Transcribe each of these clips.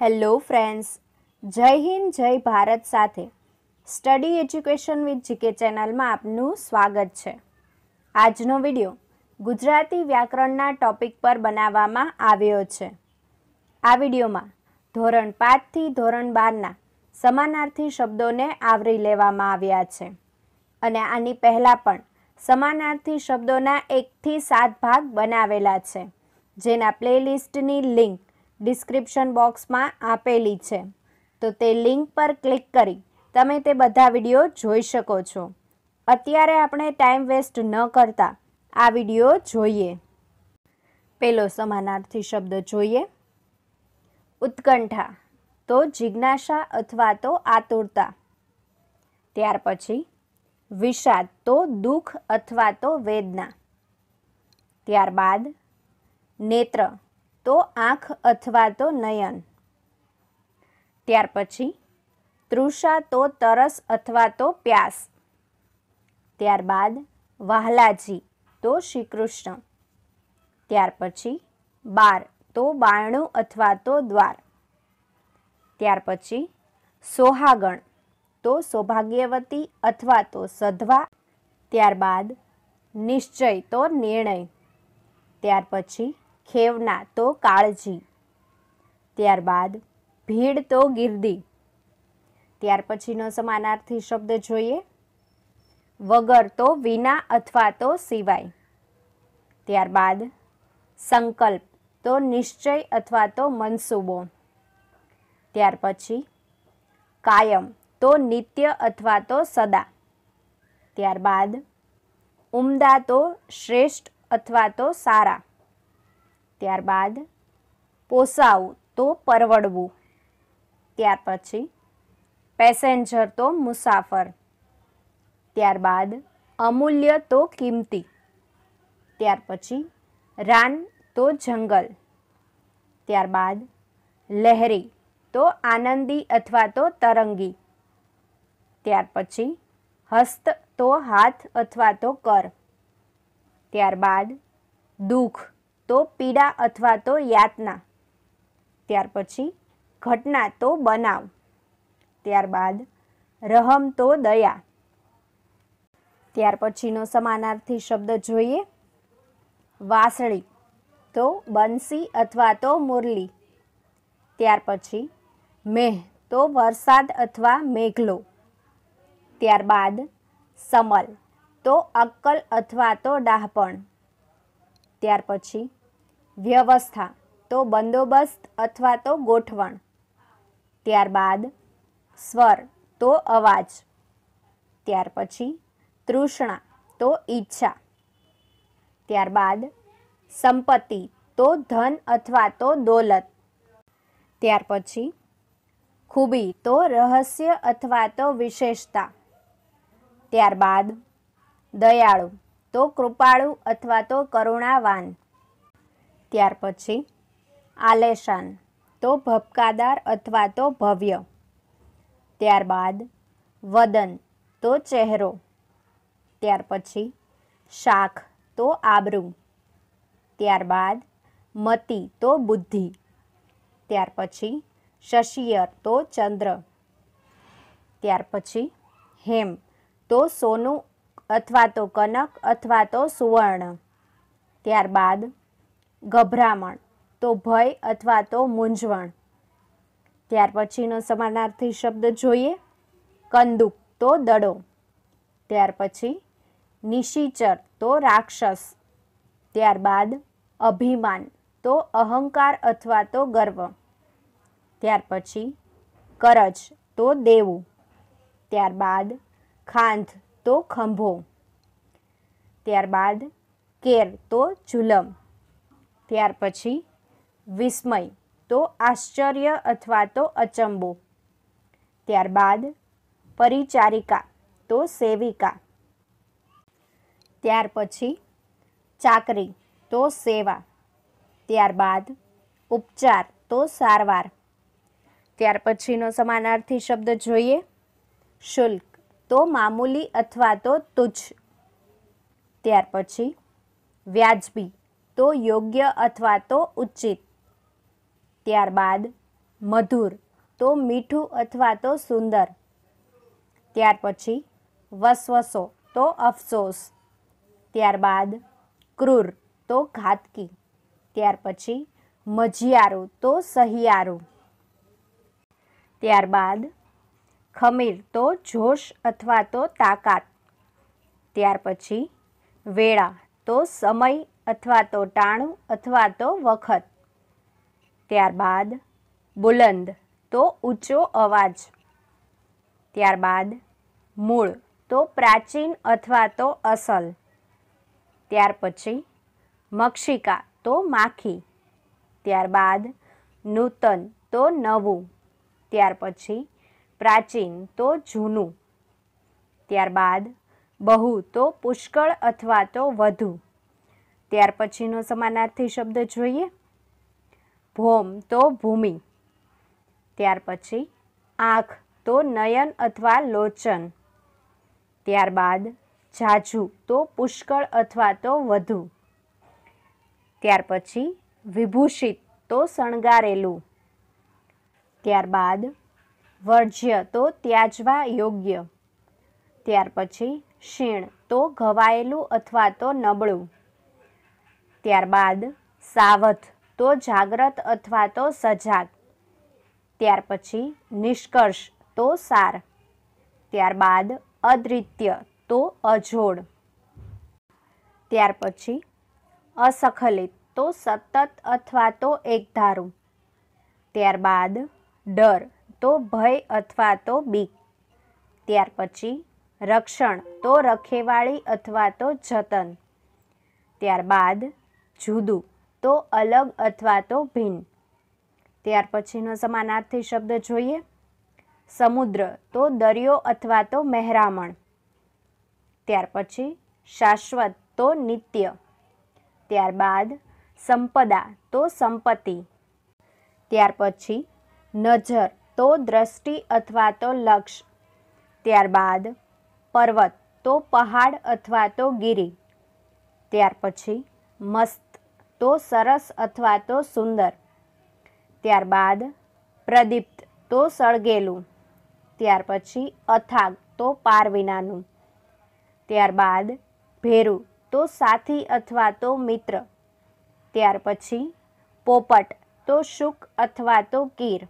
hello friends જય હિન્દ જય ભારત સાથે સ્ટડી એજ્યુકેશન વિથ જીકે ચેનલમાં આપનું સ્વાગત છે આજનો વિડિયો ગુજરાતી વ્યાકરણના ટોપિક પર બનાવવામાં આવ્યો છે આ વિડિયોમાં ધોરણ પાંચથી ધોરણ બારના સમાનાર્થી શબ્દોને આવરી લેવામાં આવ્યા છે અને આની પહેલાં પણ સમાનાર્થી શબ્દોના એકથી સાત ભાગ બનાવેલા છે જેના પ્લેલિસ્ટની લિંક ડિસ્ક્રિપ્શન બોક્સમાં આપેલી છે તો તે લિંક પર ક્લિક કરી તમે તે બધા વિડીયો જોઈ શકો છો અત્યારે આપણે ટાઈમ વેસ્ટ ન કરતા આ વિડીયો જોઈએ પેલો સમાનાર્થી શબ્દ જોઈએ ઉત્કંઠા તો જિજ્ઞાસા અથવા તો આતુરતા ત્યાર પછી વિષાદ તો દુઃખ અથવા તો વેદના ત્યારબાદ નેત્ર તો આંખ અથવા તો નયન ત્યાર પછી તૃષા તો તરસ અથવા તો પ્યાસ ત્યારબાદ વાહલાજી તો શ્રીકૃષ્ણ ત્યાર પછી બાર તો બારણું અથવા તો દ્વાર ત્યાર પછી સોહાગણ તો સૌભાગ્યવતી અથવા તો સધવા ત્યારબાદ નિશ્ચય તો નિર્ણય ત્યાર પછી ખેવના તો કાળજી ત્યારબાદ ભીડ તો ગીર્દી ત્યાર પછીનો સમાનાર્થી શબ્દ જોઈએ વગર તો વિના અથવા તો સિવાય ત્યારબાદ સંકલ્પ તો નિશ્ચય અથવા તો મનસૂબો ત્યાર પછી કાયમ તો નિત્ય અથવા તો સદા ત્યારબાદ ઉમદા તો શ્રેષ્ઠ અથવા તો સારા ત્યારબાદ પોસાવું તો પરવડવું ત્યાર પછી પેસેન્જર તો મુસાફર ત્યારબાદ અમૂલ્ય તો કિંમતી ત્યાર પછી રાન તો જંગલ ત્યારબાદ લહેરી તો આનંદી અથવા તો તરંગી ત્યાર પછી હસ્ત તો હાથ અથવા તો કર ત્યારબાદ દુઃખ તો પીડા અથવા તો યાતના ત્યાર પછી ઘટના તો બનાવ ત્યારબાદ રહમ તો દયા ત્યાર પછીનો સમાનાર્થી શબ્દ જોઈએ વાસળી તો બંસી અથવા તો મુરલી ત્યાર પછી મેહ તો વરસાદ અથવા મેઘલો ત્યારબાદ સમલ તો અક્કલ અથવા તો ડાહપણ ત્યાર પછી વ્યવસ્થા તો બંદોબસ્ત અથવા તો ગોઠવણ ત્યારબાદ સ્વર તો અવાજ ત્યાર પછી તૃષ્ણા તો ઈચ્છા ત્યારબાદ સંપત્તિ તો ધન અથવા તો દોલત ત્યાર પછી ખૂબી તો રહસ્ય અથવા તો વિશેષતા ત્યારબાદ દયાળુ તો કૃપાળુ અથવા તો કરુણાવાન ત્યાર પછી આલેશાન તો ભપકાદાર અથવા તો ભવ્ય ત્યારબાદ વદન તો ચહેરો ત્યાર પછી શાખ તો આબરૂ ત્યારબાદ મતિ તો બુદ્ધિ ત્યાર પછી શશિયર તો ચંદ્ર ત્યાર પછી હેમ તો સોનું અથવા તો કનક અથવા તો સુવર્ણ ત્યારબાદ ગભરામણ તો ભય અથવા તો મૂંઝવણ ત્યાર પછીનો સમાનાર્થી શબ્દ જોઈએ કંદુક તો દડો ત્યાર પછી નિશીચર તો રાક્ષસ ત્યારબાદ અભિમાન તો અહંકાર અથવા તો ગર્વ ત્યાર પછી કરજ તો દેવું ત્યારબાદ ખાંધ તો ખંભો ત્યારબાદ કેર તો જુલમ ત્યાર પછી વિસ્મય તો આશ્ચર્ય અથવા તો અચંબો ત્યારબાદ પરિચારિકા તો સેવિકા ત્યાર પછી ચાકરી તો સેવા ત્યારબાદ ઉપચાર તો સારવાર ત્યાર પછીનો સમાનાર્થી શબ્દ જોઈએ શુલ્ક તો મામૂલી અથવા તો તુચ્છ ત્યાર પછી વ્યાજબી તો યોગ્ય અથવા તો ઉચિત ત્યારબાદ મધુર તો મીઠું અથવા તો સુંદર ત્યાર પછી વસવસો તો અફસોસ ત્યારબાદ ક્રૂર તો ઘાતકી ત્યાર પછી મજિયારું તો સહિયારું ત્યારબાદ ખમીર તો જોશ અથવા તો તાકાત ત્યાર પછી વેળા તો સમય અથવા તો ટાણું અથવા તો વખત ત્યારબાદ બુલંદ તો ઊંચો અવાજ ત્યારબાદ મૂળ તો પ્રાચીન અથવા તો અસલ ત્યાર પછી મક્ષિકા તો માખી ત્યારબાદ નૂતન તો નવું ત્યાર પછી પ્રાચીન તો જૂનું ત્યારબાદ બહુ તો પુષ્કળ અથવા તો વધુ ત્યાર પછીનો સમાનાર્થી શબ્દ જોઈએ ભોમ તો ભૂમિ ત્યાર પછી આંખ તો નયન અથવા લોચન ત્યારબાદ જાજુ તો પુષ્કળ અથવા તો વધુ ત્યાર પછી વિભૂષિત તો શણગારેલું ત્યારબાદ વર્જ્ય તો ત્યાજવા યોગ્ય ત્યાર પછી ક્ષીણ તો ઘવાયેલું અથવા તો નબળું ત્યારબાદ સાવધ તો જાગ્રત અથવા તો સજાગ ત્યાર પછી નિષ્કર્ષ તો સાર ત્યારબાદ અદ્રિત્ય તો અજોડ ત્યાર પછી અસખલિત તો સતત અથવા તો એકધારું ત્યારબાદ ડર તો ભય અથવા તો બીક ત્યાર પછી રક્ષણ તો રખેવાળી અથવા તો જતન ત્યારબાદ જુદું તો અલગ અથવા તો ભિન્ન ત્યાર પછીનો સમાનાર્થી શબ્દ જોઈએ સમુદ્ર તો દરિયો અથવા તો મહેરામણ ત્યાર પછી શાશ્વત તો નિત્ય ત્યારબાદ સંપદા તો સંપત્તિ ત્યાર પછી નજર તો દ્રષ્ટિ અથવા તો લક્ષ ત્યારબાદ પર્વત તો પહાડ અથવા તો ગીરી ત્યાર પછી મસ્ત તો સરસ અથવા તો સુંદર ત્યારબાદ પ્રદીપ્ત તો સળગેલું ત્યાર પછી અથાગ તો પાર વિનાનું ત્યારબાદ ભેરું તો સાથી અથવા તો મિત્ર ત્યાર પછી પોપટ તો શુક અથવા તો કીર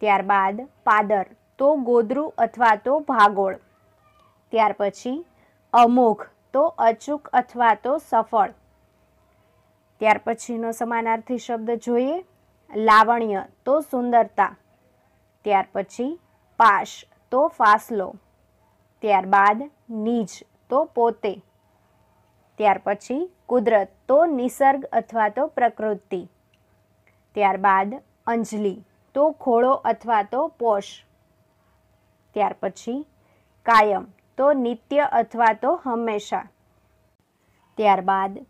ત્યારબાદ પાદર તો ગોદરું અથવા તો ભાગોળ ત્યાર પછી અમોઘ તો અચૂક અથવા તો સફળ ત્યાર પછીનો સમાનાર્થી શબ્દ જોઈએ લાવણ્ય તો સુંદરતા ત્યાર પછી પાશ તો ફાસલો ત્યારબાદ નીજ તો પોતે ત્યાર પછી કુદરત તો નિસર્ગ અથવા તો પ્રકૃતિ ત્યારબાદ અંજલિ તો ખોળો અથવા તો પોષ ત્યાર પછી કાયમ તો નિત્ય અથવા તો હંમેશા ત્યારબાદ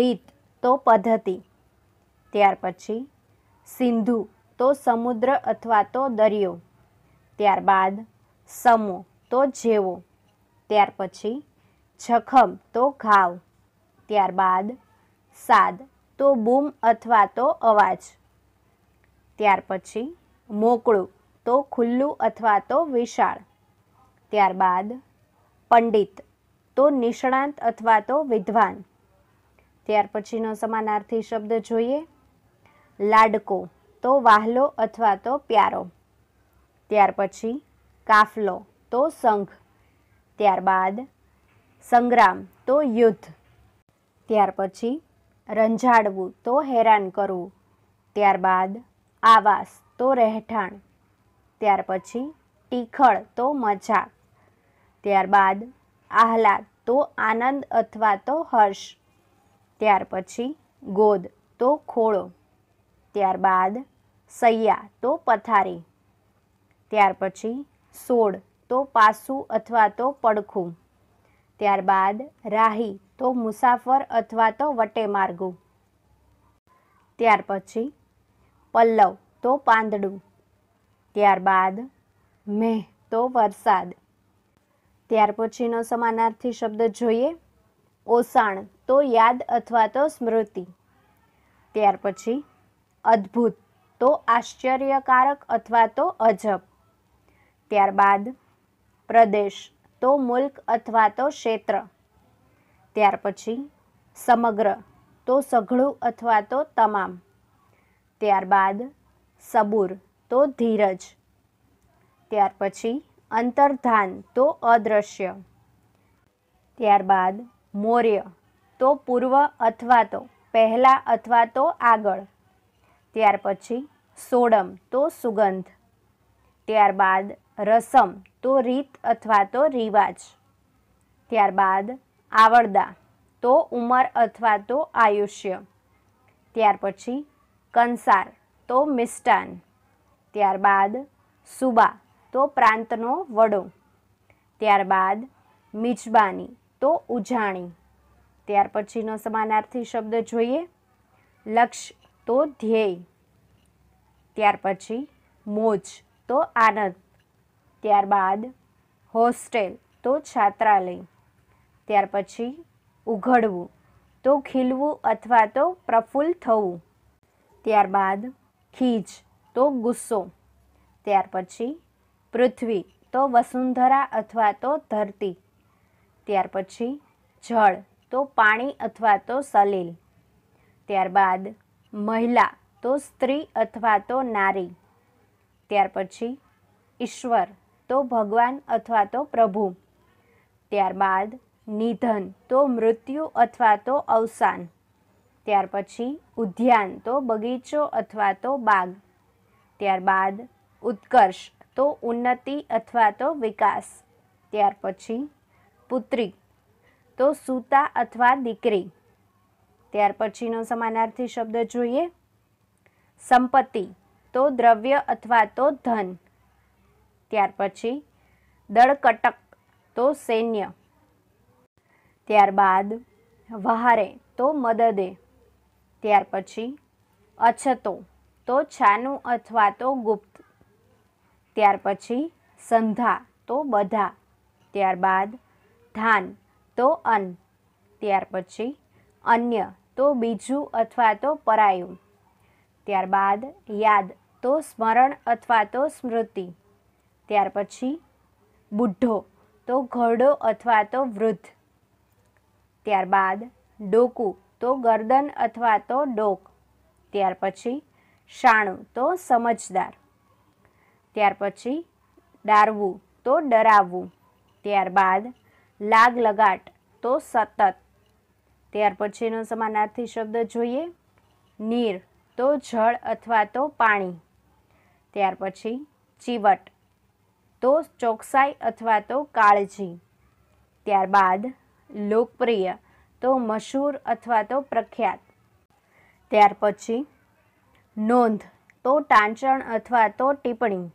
રીત તો પદ્ધતિ ત્યાર પછી સિંધુ તો સમુદ્ર અથવા તો દરિયો ત્યારબાદ સમો તો જેવો ત્યાર પછી જખમ તો ઘાવ ત્યારબાદ સાદ તો બૂમ અથવા તો અવાજ ત્યાર પછી મોકળું તો ખુલ્લું અથવા તો વિશાળ ત્યારબાદ પંડિત તો નિષ્ણાંત અથવા તો વિદ્વાન ત્યાર પછીનો સમાનાર્થી શબ્દ જોઈએ લાડકો તો વાહલો અથવા તો પ્યારો ત્યાર પછી કાફલો તો સંઘ ત્યારબાદ સંગ્રામ તો યુદ્ધ ત્યાર પછી રંજાડવું તો હેરાન કરવું ત્યારબાદ આવાસ તો રહેઠાણ ત્યાર પછી ટીખળ તો મજા ત્યારબાદ આહલાદ તો આનંદ અથવા તો હર્ષ ત્યાર પછી ગોદ તો ખોળો ત્યારબાદ સૈયા તો પથારી ત્યાર પછી સોડ તો પાસું અથવા તો પડખું ત્યારબાદ રાહી તો મુસાફર અથવા તો વટેમાર્ગું ત્યાર પછી પલ્લવ તો પાંદડું ત્યારબાદ મેહ તો વરસાદ ત્યાર પછીનો સમાનાર્થી શબ્દ જોઈએ ઓસાણ તો યાદ અથવા તો સ્મૃતિ ત્યાર પછી અદ્ભુત તો આશ્ચર્યકારક અથવા તો અજબ ત્યારબાદ પ્રદેશ તો મુલ્ક અથવા તો ક્ષેત્ર ત્યાર પછી સમગ્ર તો સઘળું અથવા તો તમામ ત્યારબાદ સબૂર તો ધીરજ ત્યાર પછી અંતર્ધાન તો અદ્રશ્ય ત્યારબાદ મૌર્ય તો પૂર્વ અથવા તો પહેલાં અથવા તો આગળ ત્યાર પછી સોડમ તો સુગંધ ત્યારબાદ રસમ તો રીત અથવા તો રિવાજ ત્યારબાદ આવડદા તો ઉંમર અથવા તો આયુષ્ય ત્યાર પછી કંસાર તો મિષ્ટાન ત્યારબાદ સુબા તો પ્રાંતનો વડો ત્યારબાદ મિજબાની તો ઉજાણી ત્યાર પછીનો સમાનાર્થી શબ્દ જોઈએ લક્ષ તો ધ્યેય ત્યાર પછી મોજ તો આનંદ ત્યારબાદ હોસ્ટેલ તો છાત્રાલય ત્યાર પછી ઉઘડવું તો ખીલવું અથવા તો પ્રફુલ્લ થવું ત્યારબાદ ખીજ તો ગુસ્સો ત્યાર પછી પૃથ્વી તો વસુંધરા અથવા તો ધરતી ત્યાર પછી જળ તો પાણી અથવા તો સલીલ ત્યારબાદ મહિલા તો સ્ત્રી અથવા તો નારી ત્યાર પછી ઈશ્વર તો ભગવાન અથવા તો પ્રભુ ત્યારબાદ નિધન તો મૃત્યુ અથવા તો અવસાન ત્યાર પછી ઉદ્યાન તો બગીચો અથવા તો બાગ ત્યારબાદ ઉત્કર્ષ તો ઉન્નતિ અથવા તો વિકાસ ત્યાર પછી પુત્રી તો સૂતા અથવા દીકરી ત્યાર પછીનો સમાનાર્થી શબ્દ જોઈએ સંપત્તિ તો દ્રવ્ય અથવા તો ધન ત્યાર પછી દળકટક તો સૈન્ય ત્યારબાદ વહારે તો મદદે ત્યાર પછી અછતો તો છાનું અથવા તો ગુપ્ત ત્યાર પછી સંધા તો બધા ત્યારબાદ ધાન તો અન ત્યાર પછી અન્ય તો બીજું અથવા તો પરાયું ત્યારબાદ યાદ તો સ્મરણ અથવા તો સ્મૃતિ ત્યાર પછી બુઢ્ઢો તો ઘરડો અથવા તો વૃદ્ધ ત્યારબાદ ડોકું તો ગરદન અથવા તો ડોક ત્યાર પછી શાણું તો સમજદાર ત્યાર પછી ડારવું તો ડરાવવું ત્યારબાદ લાગ લગાટ તો સતત ત્યાર પછીનો સમાનાર્થી શબ્દ જોઈએ નીર તો જળ અથવા તો પાણી ત્યાર પછી ચીવટ તો ચોકસાઈ અથવા તો કાળજી ત્યારબાદ લોકપ્રિય તો મશહૂર અથવા તો પ્રખ્યાત ત્યાર પછી નોંધ તો ટાંચણ અથવા તો ટિપ્પણી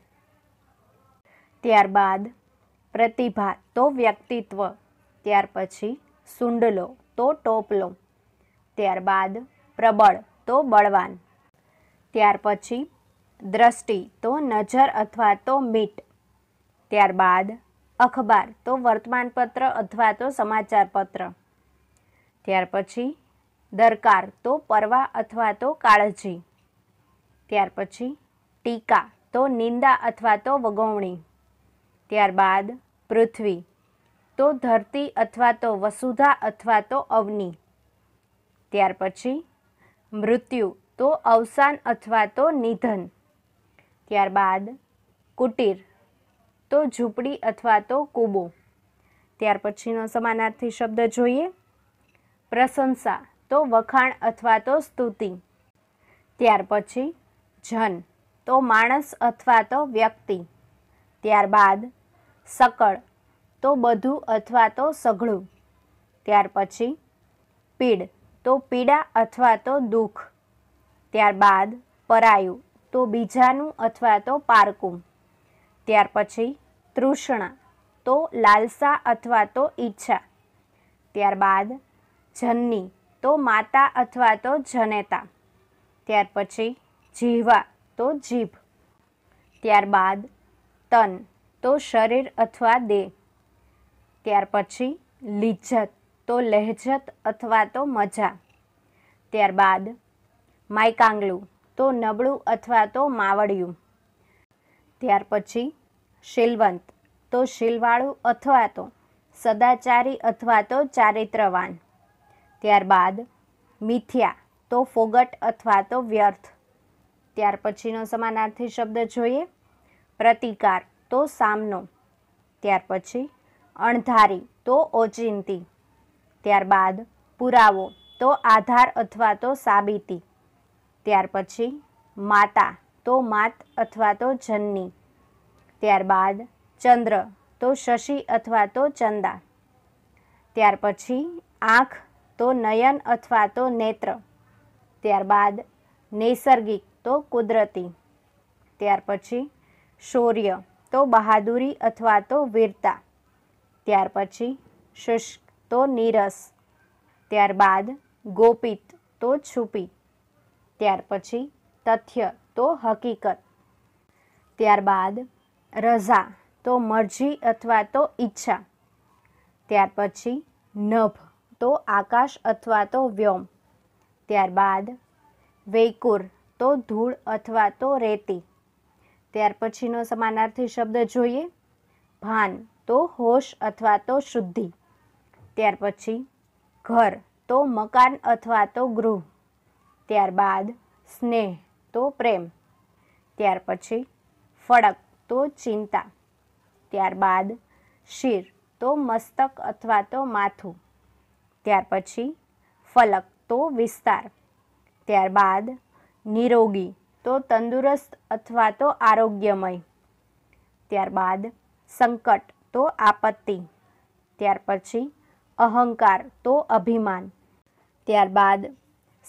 ત્યારબાદ પ્રતિભા તો વ્યક્તિત્વ ત્યાર પછી સુંડલો તો ટોપલો ત્યારબાદ પ્રબળ તો બળવાન ત્યાર પછી દ્રષ્ટિ તો નજર અથવા તો મીટ ત્યારબાદ અખબાર તો વર્તમાનપત્ર અથવા તો સમાચારપત્ર ત્યાર પછી દરકાર તો પરવા અથવા તો કાળજી ત્યાર પછી ટીકા તો નિંદા અથવા તો વગવણી ત્યારબાદ પૃથ્વી તો ધરતી અથવા તો વસુધા અથવા તો અવની ત્યાર પછી મૃત્યુ તો અવસાન અથવા તો નિધન ત્યારબાદ કુટીર તો ઝૂંપડી અથવા તો કુબો ત્યાર પછીનો સમાનાર્થી શબ્દ જોઈએ પ્રશંસા તો વખાણ અથવા તો સ્તુતિ ત્યાર પછી જન તો માણસ અથવા તો વ્યક્તિ ત્યારબાદ સકળ તો બધું અથવા તો સઘળું ત્યાર પછી પીડ તો પીડા અથવા તો દુઃખ ત્યારબાદ પરાયું તો બીજાનું અથવા તો પારકું ત્યાર પછી તૃષ્ણા તો લાલસા અથવા તો ઈચ્છા ત્યારબાદ જન્ની તો માતા અથવા તો જનેતા ત્યાર પછી જીહવા તો જીભ ત્યારબાદ તન તો શરીર અથવા દેહ ત્યાર પછી લિજ્જત તો લહેજત અથવા તો મજા ત્યારબાદ માયકાંગલું તો નબળું અથવા તો માવડિયું ત્યાર પછી શીલવંત તો શીલવાળું અથવા તો સદાચારી અથવા તો ચારિત્રવાન ત્યારબાદ મિથ્યા તો ફોગટ અથવા તો વ્યર્થ ત્યાર પછીનો સમાનાર્થી શબ્દ જોઈએ પ્રતિકાર તો સામનો ત્યાર પછી અણધારી તો ઓચિંતી ત્યારબાદ પુરાવો તો આધાર અથવા તો સાબિતી ત્યાર પછી માતા તો માત અથવા તો જન્ની ત્યારબાદ ચંદ્ર તો શશી અથવા તો ચંદા ત્યાર પછી આંખ તો નયન અથવા તો નેત્ર ત્યારબાદ નૈસર્ગિક તો કુદરતી ત્યાર પછી શૌર્ય તો બહાદુરી અથવા તો વીરતા ત્યાર પછી શુષ્ક તો નીરસ ત્યારબાદ ગોપિત તો છુપી ત્યાર પછી તથ્ય તો હકીકત ત્યારબાદ રઝા તો મરજી અથવા તો ઈચ્છા ત્યાર પછી નભ તો આકાશ અથવા તો વ્યોમ ત્યારબાદ વૈકુર તો ધૂળ અથવા તો રેતી ત્યાર પછીનો સમાનાર્થી શબ્દ જોઈએ ભાન તો હોશ અથવા તો શુદ્ધિ ત્યાર પછી ઘર તો મકાન અથવા તો ગૃહ ત્યારબાદ સ્નેહ તો પ્રેમ ત્યાર પછી ફળક તો ચિંતા ત્યારબાદ શિર તો મસ્તક અથવા તો માથું ત્યાર પછી ફલક તો વિસ્તાર ત્યારબાદ નિરોગી તો તંદુરસ્ત અથવા તો આરોગ્યમય ત્યારબાદ સંકટ તો આપત્તિ ત્યાર પછી અહંકાર તો અભિમાન ત્યારબાદ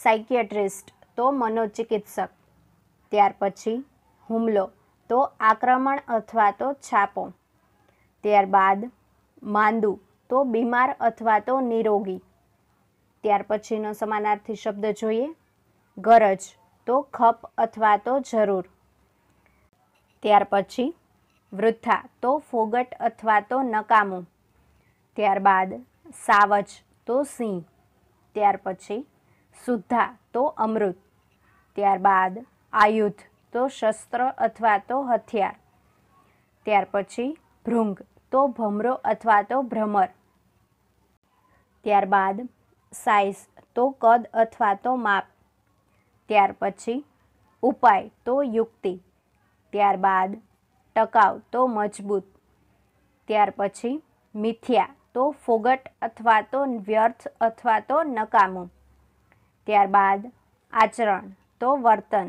સાયકિયાટ્રિસ્ટ તો મનોચિકિત્સક ત્યાર પછી હુમલો તો આક્રમણ અથવા તો છાપો ત્યારબાદ માંદુ તો બીમાર અથવા તો નિરોગી ત્યાર પછીનો સમાનાર્થી શબ્દ જોઈએ ગરજ તો ખપ અથવા તો જરૂર ત્યાર પછી વૃદ્ધા તો ફોગટ અથવા તો નકામું ત્યારબાદ સાવજ તો સિંહ ત્યાર પછી શુદ્ધા તો અમૃત ત્યારબાદ આયુધ તો શસ્ત્ર અથવા તો હથિયાર ત્યાર પછી ભૃંગ તો ભમરો અથવા તો ભ્રમર ત્યારબાદ સાઇઝ તો કદ અથવા તો માપ ત્યાર પછી ઉપાય તો યુક્તિ ત્યારબાદ ટકાવ તો મજબૂત ત્યાર પછી મિથ્યા તો ફોગટ અથવા તો વ્યર્થ અથવા તો નકામું ત્યારબાદ આચરણ તો વર્તન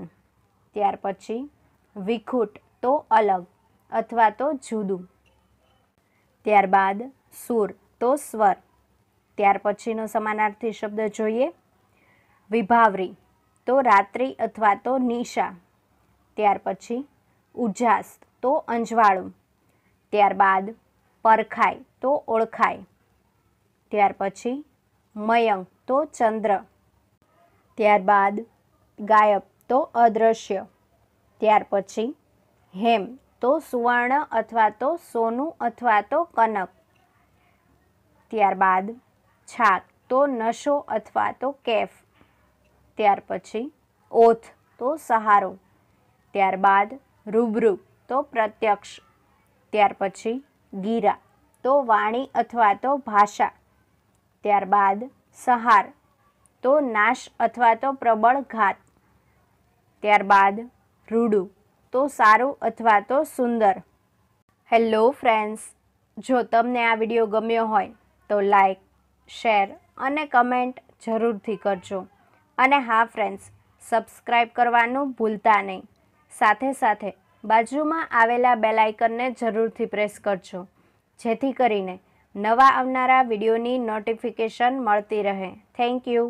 ત્યાર પછી વિખૂટ તો અલગ અથવા તો જુદું ત્યારબાદ સુર તો સ્વર ત્યાર પછીનો સમાનાર્થી શબ્દ જોઈએ વિભાવરી તો રાત્રિ અથવા તો નિશા ત્યાર પછી ઉજાસ તો અંજવાળું ત્યારબાદ પરખાય તો ઓળખાય ત્યાર પછી મયંક તો ચંદ્ર ત્યારબાદ ગાયબ તો અદ્રશ્ય ત્યાર પછી હેમ તો સુવર્ણ અથવા તો સોનું અથવા તો કનક ત્યારબાદ છાક તો નશો અથવા તો કેફ ત્યાર પછી ઓથ તો સહારો ત્યારબાદ રૂબરૂ તો પ્રત્યક્ષ ત્યાર પછી ગીરા તો વાણી અથવા તો ભાષા ત્યારબાદ સહાર તો નાશ અથવા તો પ્રબળ ઘાત ત્યારબાદ રૂડું તો સારું અથવા તો સુંદર હેલો ફ્રેન્ડ્સ જો તમને આ વિડીયો ગમ્યો હોય તો લાઈક શેર અને કમેન્ટ જરૂરથી કરજો અને હા ફ્રેન્ડ્સ સબસ્ક્રાઇબ કરવાનું ભૂલતા નહીં સાથે સાથે બાજુમાં આવેલા બેલ જરૂરથી પ્રેસ કરજો જેથી કરીને નવા આવનારા વિડીયોની નોટિફિકેશન મળતી રહે થેન્ક યુ